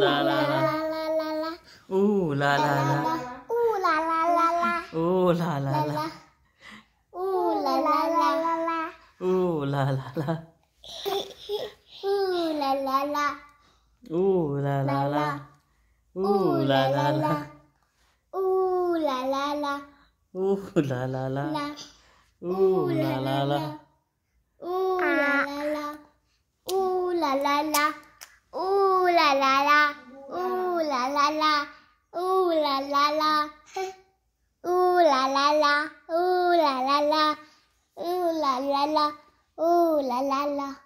啦啦啦啦啦啦，呜啦啦啦，呜啦啦啦啦，呜啦啦啦，呜啦啦啦啦，呜啦啦啦，呜啦啦啦，呜啦啦啦，呜啦啦啦，呜啦啦啦，呜啦啦啦，呜啦啦啦，呜啦啦啦，呜啦啦啦，呜啦啦啦，呜啦啦啦。啦，呜啦啦啦，呜啦啦啦，呜啦啦啦，呜啦啦啦，呜啦啦啦。